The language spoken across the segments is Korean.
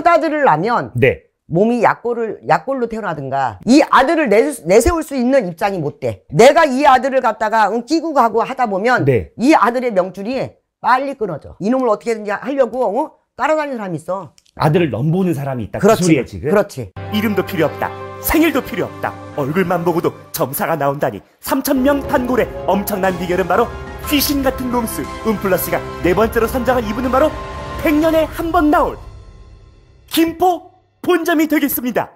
효다들을 낳으면 네. 몸이 약골을 약골로 태어나든가 이 아들을 내, 내세울 수 있는 입장이 못 돼. 내가 이 아들을 갖다가 응, 끼고 가고 하다 보면 네. 이 아들의 명줄이 빨리 끊어져. 이놈을 어떻게든지 하려고 어? 따라다니는 사람이 있어. 아들을 넘보는 사람이 있다. 그 그렇지. 그 소리야, 지금. 그렇지. 이름도 필요 없다. 생일도 필요 없다. 얼굴만 보고도 점사가 나온다니 3천 명 단골의 엄청난 비결은 바로 귀신 같은 롬스 은플러스가네 음 번째로 선정한이분은 바로 100년에 한 번 나올 김포 본점이 되겠습니다.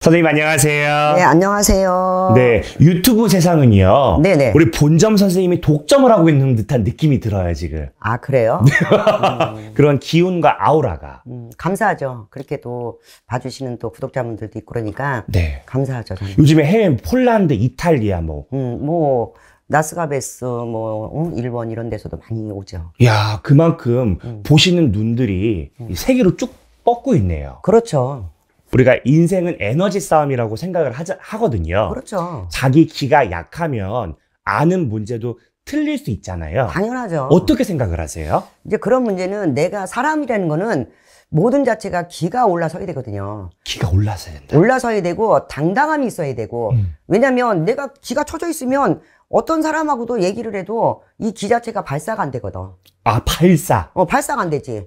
선생님 안녕하세요. 네, 안녕하세요. 네, 유튜브 세상은요. 네네. 네. 우리 본점 선생님이 독점을 하고 있는 듯한 느낌이 들어요, 지금. 아, 그래요? 그런 기운과 아우라가. 음, 감사하죠. 그렇게 또 봐주시는 또 구독자분들도 있고 그러니까. 네. 감사하죠. 저는. 요즘에 해외 폴란드, 이탈리아 뭐. 음, 뭐, 나스가베스 뭐 응? 어? 일본 이런 데서도 많이 오죠. 야 그만큼 음. 보시는 눈들이 음. 세계로 쭉 뻗고 있네요. 그렇죠. 우리가 인생은 에너지 싸움이라고 생각을 하자, 하거든요. 그렇죠. 자기 기가 약하면 아는 문제도 틀릴 수 있잖아요. 당연하죠. 어떻게 생각을 하세요? 이제 그런 문제는 내가 사람이라는 거는 모든 자체가 기가 올라서야 되거든요. 기가 올라서야 된다. 올라서야 되고 당당함이 있어야 되고 음. 왜냐하면 내가 기가 쳐져 있으면 어떤 사람하고도 얘기를 해도 이 기 자체가 발사가 안 되거든. 아, 발사. 어, 발사가 안 되지.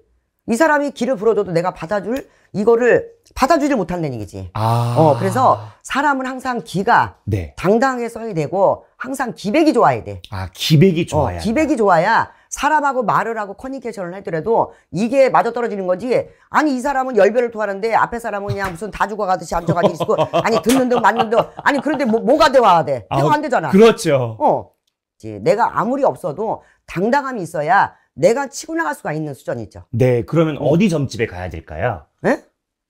이 사람이 기를 불어줘도 내가 받아줄 이거를 받아주지 못한다는 얘기지. 아. 어, 그래서 사람은 항상 기가 네. 당당하게 써야 되고 항상 기백이 좋아야 돼. 아, 기백이 어, 좋아야. 어, 기백이 좋아야 사람하고 말을 하고 커뮤니케이션을 하더라도 이게 맞아 떨어지는 거지. 아니 이 사람은 열변을 토하는데 앞에 사람은 그냥 무슨 다 죽어가듯이 앉아가지고 있고 아니 듣는 듯 맞는 듯 아니 그런데 뭐, 뭐가 대화가 돼? 대화 안 되잖아. 그렇죠. 어. 내가 아무리 없어도 당당함이 있어야 내가 치고 나갈 수가 있는 수준이죠. 네, 그러면 어. 어디 점집에 가야 될까요? 네?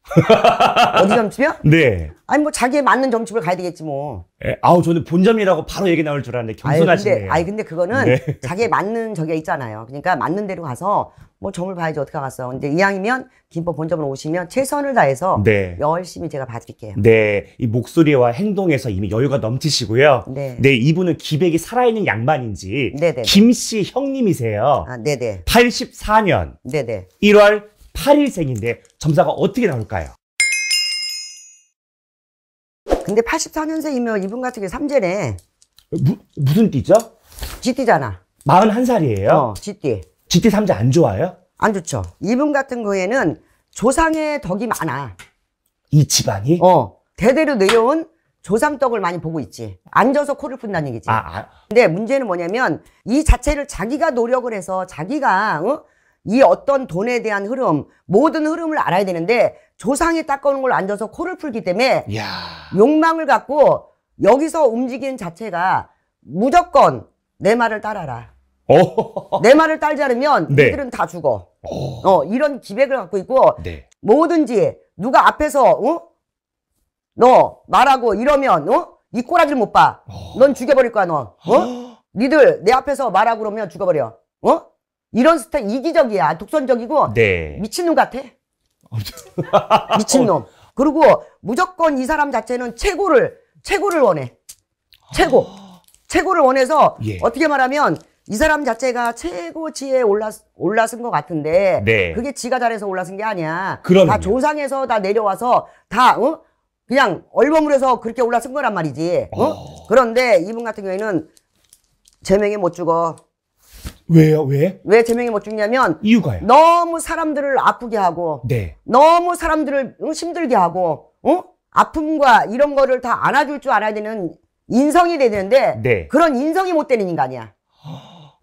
어디 점집이요? 네. 아니 뭐 자기에 맞는 점집을 가야 되겠지 뭐. 에, 예, 아우 저는 본점이라고 바로 얘기 나올 줄 알았는데 겸손하시네 아니 근데, 아니, 근데 그거는 네. 자기에 맞는 저기 있잖아요. 그러니까 맞는 대로 가서 뭐 점을 봐야지 어떻게 갔어. 이제 이왕이면 김포 본점으로 오시면 최선을 다해서 네. 열심히 제가 봐드릴게요. 네, 이 목소리와 행동에서 이미 여유가 넘치시고요. 네. 네, 이분은 기백이 살아있는 양반인지 네, 네, 네. 김씨 형님이세요. 아, 네네. 84년 네네. 1월 8일생인데 점사가 어떻게 나올까요? 근데 84년생이면 이분 같은 게 삼재네. 무, 무슨 띠죠? 지띠잖아 41살이에요? 어, 쥐띠. 쥐띠 삼재 안 좋아요? 안 좋죠. 이분 같은 거에는 조상의 덕이 많아. 이 집안이? 어. 대대로 내려온 조상떡을 많이 보고 있지. 앉아서 코를 푼다는 얘기지. 아, 아. 근데 문제는 뭐냐면 이 자체를 자기가 노력을 해서 자기가 어? 이 어떤 돈에 대한 흐름 모든 흐름을 알아야 되는데 조상이 닦아오는 걸 앉아서 코를 풀기 때문에 야 욕망을 갖고 여기서 움직이는 자체가 무조건 내 말을 따라라. 오. 내 말을 따지 않으면 네. 이들은 다 죽어. 어 이런 기백을 갖고 있고 네. 뭐든지 누가 앞에서 어? 너 말하고 이러면 어? 이 꼬라지를 못 봐. 오. 넌 죽여버릴 거야 너. 어? 니들 내 앞에서 말하고 그러면 죽어버려. 어? 이런 스타일 이기적이야. 독선적이고 네. 미친놈 같아. 미친놈. 그리고 무조건 이 사람 자체는 최고를 최고를 원해. 최고. 최고를 원해서 예. 어떻게 말하면 이 사람 자체가 최고지에 올라 올라선 것 같은데 네. 그게 지가 잘해서 올라선 게 아니야. 그럼요. 다 조상에서 다 내려와서 다 어? 그냥 얼버무려서 그렇게 올라선 거란 말이지. 어? 어? 그런데 이분 같은 경우에는 제명에 못 죽어. 왜요? 왜? 왜 제명이 못 죽냐면 이유가요. 너무 사람들을 아프게 하고 네. 너무 사람들을 힘들게 하고 어? 아픔과 이런 거를 다 안아줄 줄 알아야 되는 인성이 되는데 네. 그런 인성이 못 되는 인간이야.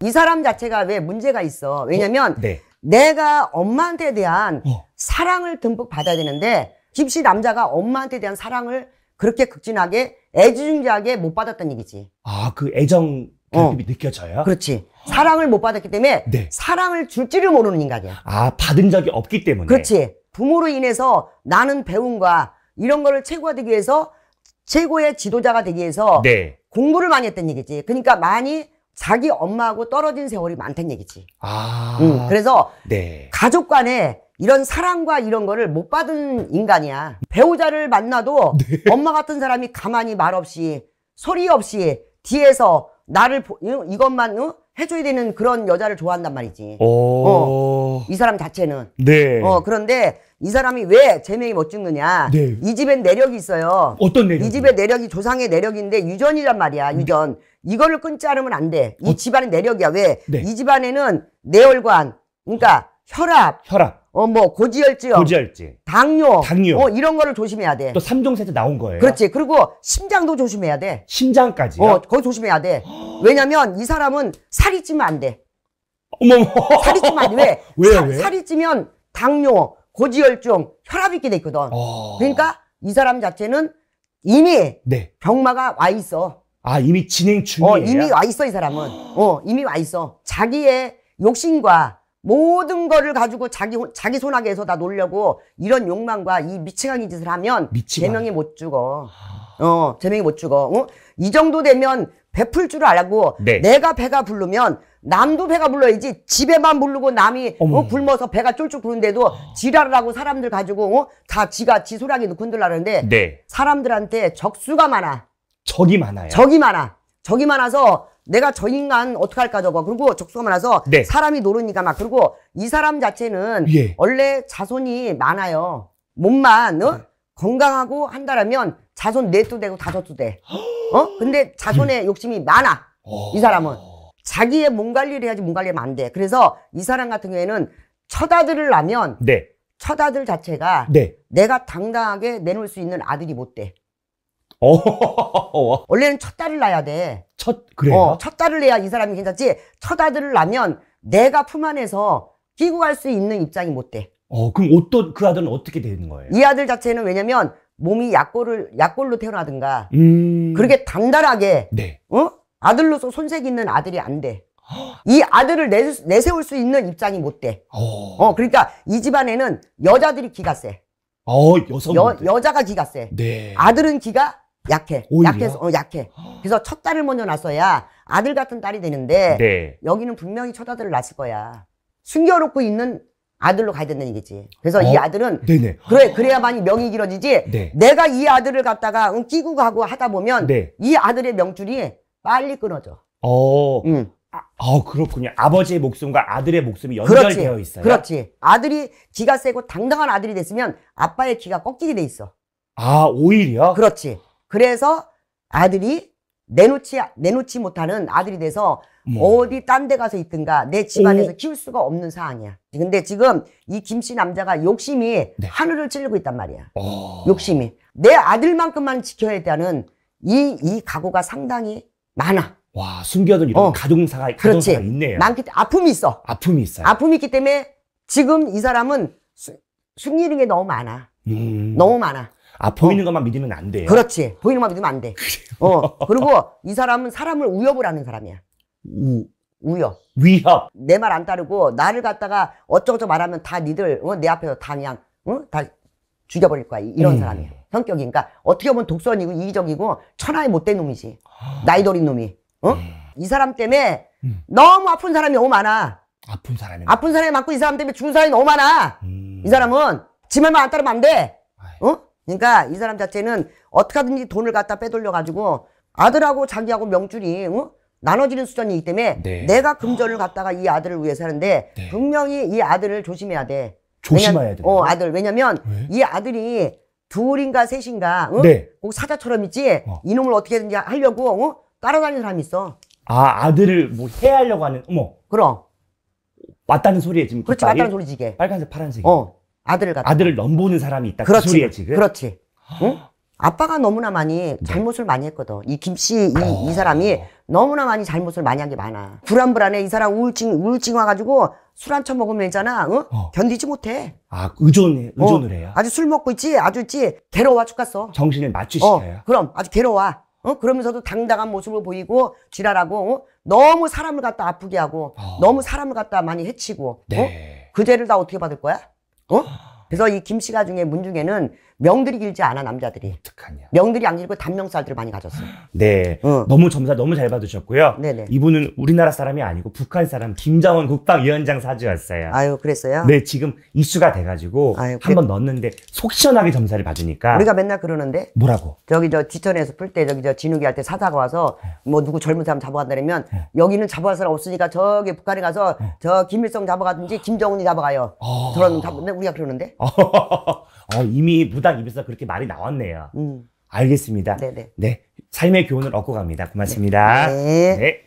이 사람 자체가 왜 문제가 있어. 왜냐면 어? 네. 내가 엄마한테 대한 어. 사랑을 듬뿍 받아야 되는데 김씨 남자가 엄마한테 대한 사랑을 그렇게 극진하게 애지중지하게 못 받았던 얘기지. 아, 그 애정 결핍이 어. 느껴져요. 그렇지. 사랑을 못 받았기 때문에 네. 사랑을 줄지를 모르는 인간이야. 아, 받은 적이 없기 때문에. 그렇지. 부모로 인해서 나는 배움과 이런 거를 최고화되기 위해서 최고의 지도자가 되기 위해서 네. 공부를 많이 했던 얘기지. 그러니까 많이 자기 엄마하고 떨어진 세월이 많다는 얘기지. 아. 응. 그래서 네. 가족 간에 이런 사랑과 이런 거를 못 받은 인간이야. 배우자를 만나도 네. 엄마 같은 사람이 가만히 말 없이 소리 없이 뒤에서 나를 보, 이것만 어? 해줘야 되는 그런 여자를 좋아한단 말이지. 어, 이 사람 자체는. 네. 어, 그런데 이 사람이 왜 제명이 멋 찍느냐. 네. 이 집엔 내력이 있어요. 어떤 내력? 이 집의 내력이 조상의 내력인데 유전이란 말이야, 유전. 네. 이거를 끊지 않으면 안 돼. 이 어? 집안의 내력이야. 왜? 네. 이 집안에는 내혈관, 그러니까 혈압. 혈압. 어뭐 고지혈증, 고지혈증, 당뇨, 당뇨, 뭐, 이런 거를 조심해야 돼. 또 삼종 세트 나온 거예요. 그렇지. 그리고 심장도 조심해야 돼. 심장까지. 어, 거기 조심해야 돼. 왜냐면 이 사람은 살이 찌면 안 돼. 어머. 살이 찌면 안 돼. 왜? 왜? 사, 왜? 살이 찌면 당뇨, 고지혈증, 혈압 있게 돼 있거든. 어... 그러니까 이 사람 자체는 이미 네. 병마가 와 있어. 아 이미 진행 어, 중이에요. 어, 이미 와 있어 이 사람은. 어 이미 와 있어. 자기의 욕심과 모든 거를 가지고 자기 자기 손아귀에서 다 놀려고 이런 욕망과 이 미치광이 짓을 하면 제명이 못 죽어. 아. 어, 제명이 못 죽어. 어? 이 정도 되면 베풀 줄 알고 네. 내가 배가 부르면 남도 배가 불러야지 집에만 부르고 남이 어, 어머. 어, 굶어서 배가 쫄쭉부는데도 어. 지랄 하고 사람들 가지고 어? 다 지가 지 소라기 놓고 흔들라는데 네. 사람들한테 적수가 많아. 적이 많아요. 적이 많아. 적이 많아서 내가 저 인간 어떻게 할까 저거 그리고 적수가 많아서 네. 사람이 노르니까 막 그리고 이 사람 자체는 예. 원래 자손이 많아요 몸만 어? 네. 건강하고 한다라면 자손 넷도 되고 다섯도 돼 어? 근데 자손의 예. 욕심이 많아 어. 이 사람은 자기의 몸 관리를 해야지 몸 관리하면 안돼 그래서 이 사람 같은 경우에는 쳐다들을 나면 네. 처다들 자체가 네. 내가 당당하게 내놓을 수 있는 아들이 못 돼. 어, 원래는 첫 딸을 낳아야 돼. 첫 그래요? 어, 첫 딸을 내야 이 사람이 괜찮지. 첫 아들을 낳으면 내가 품 안에서 끼고 갈 수 있는 입장이 못 돼. 어, 그럼 옷도 그 아들은 어떻게 되는 거예요? 이 아들 자체는 왜냐면 몸이 약골을 약골로 태어나든가 음... 그렇게 단단하게 네. 어? 아들로서 손색 있는 아들이 안 돼. 이 아들을 내, 세울수 있는 입장이 못 돼. 어... 어, 그러니까 이 집안에는 여자들이 기가 세. 어, 여성 여, 여자가 기가 세. 네. 아들은 기가 약해. 오히려? 약해서 어, 약해. 그래서 첫 딸을 먼저 낳았어야 아들 같은 딸이 되는데 네. 여기는 분명히 첫 아들을 낳았을 거야. 숨겨놓고 있는 아들로 가야 된다는 얘기지. 그래서 어? 이 아들은 네네. 그래 그래야만이 명이 길어지지. 네. 내가 이 아들을 갖다가 응, 끼고 가고 하다 보면 네. 이 아들의 명줄이 빨리 끊어져. 어. 응. 아, 아, 그렇군요. 아버지의 목숨과 아들의 목숨이 연결되어 그렇지, 있어요. 그렇지. 아들이 기가 세고 당당한 아들이 됐으면 아빠의 기가 꺾이게 돼 있어. 아, 오히려? 그렇지. 그래서 아들이 내놓지 내놓지 못하는 아들이 돼서 음. 어디 딴 데 가서 있든가 내 집안에서 오. 키울 수가 없는 상황이야. 근데 지금 이김씨 남자가 욕심이 네. 하늘을 찌르고 있단 말이야. 오. 어. 욕심이 내 아들만큼만 지켜야 되는 이이 각오가 상당히 많아. 와 숨겨둔 이런 어. 가정사가 가정사가 그렇지. 있네요. 많기 아픔이 있어. 아픔이 있어요. 아픔이 있기 때문에 지금 이 사람은 수, 숨기는 게 너무 많아. 음. 너무 많아. 아 보이는 어. 것만 믿으면 안 돼요. 그렇지. 보이는 것만 믿으면 안 돼. 어 그리고 이 사람은 사람을 우협을 하는 사람이야. 우 우여. 위협. 내 말 안 따르고 나를 갖다가 어쩌고저쩌고 말하면 다 니들 어, 내 앞에서 다 그냥 어? 다 죽여버릴 거야 이런 음. 사람이야 성격이 그러니까 어떻게 보면 독선이고 이기적이고 천하에 못된 놈이지 나이 어린 놈이 어? 음. 이 사람 때문에 음. 너무 아픈 사람이 너무 많아 아픈 사람이 아픈 사람이 많고 이 사람 때문에 죽은 사람이 너무 많아 음. 이 사람은 지말만 안 따르면 안돼 어? 그러니까 이 사람 자체는 어떻게 하든지 돈을 갖다 빼돌려가지고 아들하고 자기하고 명줄이 어? 나눠지는 수준이기 때문에 네. 내가 금전을 갖다가 이 아들을 위해서 하는데 네. 분명히 이 아들을 조심해야 돼. 조심해야 돼. 어, 아들. 왜냐면 왜? 이 아들이 둘인가 셋인가 어? 네. 꼭 사자처럼 있지 어. 이놈을 어떻게든지 하려고 어? 따라다니는 사람이 있어. 아 아들을 뭐 해하려고 야 하는 어머. 그럼. 맞다는 소리에 지금 그 그렇지 맞다는 소리지 이게. 빨간색 파란색. 어. 아들을 갖다. 아들을 넘보는 사람이 있다. 그 그렇지. 그 소리야, 지금. 그렇지. 어? 응? 아빠가 너무나 많이 네. 잘못을 많이 했거든. 이 김씨 이, 어... 이 사람이 너무나 많이 잘못을 많이 한 게 많아. 불안불안해. 이 사람 우울증 우울증 와가지고 술한 처먹으면 있잖아. 어? 어. 견디지 못해. 아의존 어. 의존을 해요. 아주 술 먹고 있지. 아주 있지. 괴로워 죽겠어. 정신을 어, 맞추시켜요. 그럼 아주 괴로워. 어? 그러면서도 당당한 모습을 보이고 지랄하고 어? 너무 사람을 갖다 아프게 하고 너무 사람을 갖다 많이 해치고 네. 어? 그 죄를 다 어떻게 받을 거야? 어? 그래서 이 김씨가 중에 문중에는 명들이 길지 않아 남자들이. 특하냐. 명들이 안 길고 단명살들을 많이 가졌어. 요 네. 어. 너무 점사 너무 잘 받으셨고요. 네네. 이분은 우리나라 사람이 아니고 북한 사람 김정은 국방위원장 사주였어요. 아유 그랬어요. 네 지금 이슈가 돼가지고 아유, 한번 넣었는데 속 시원하게 점사를 받으니까. 우리가 맨날 그러는데. 뭐라고? 저기 저 지천에서 풀 때 저기 저 진욱이 할 때 사다가 와서 네. 뭐 누구 젊은 사람 잡아간다면 네. 여기는 잡아갈 사람 없으니까 저기 북한에 가서 네. 저 김일성 잡아가든지 김정은이 잡아가요. 어... 그런잡 네, 우리가 그러는데. 어, 이미 무당 입에서 그렇게 말이 나왔네요. 음. 알겠습니다. 네네. 네. 삶의 교훈을 얻고 갑니다. 고맙습니다. 네. 네. 네.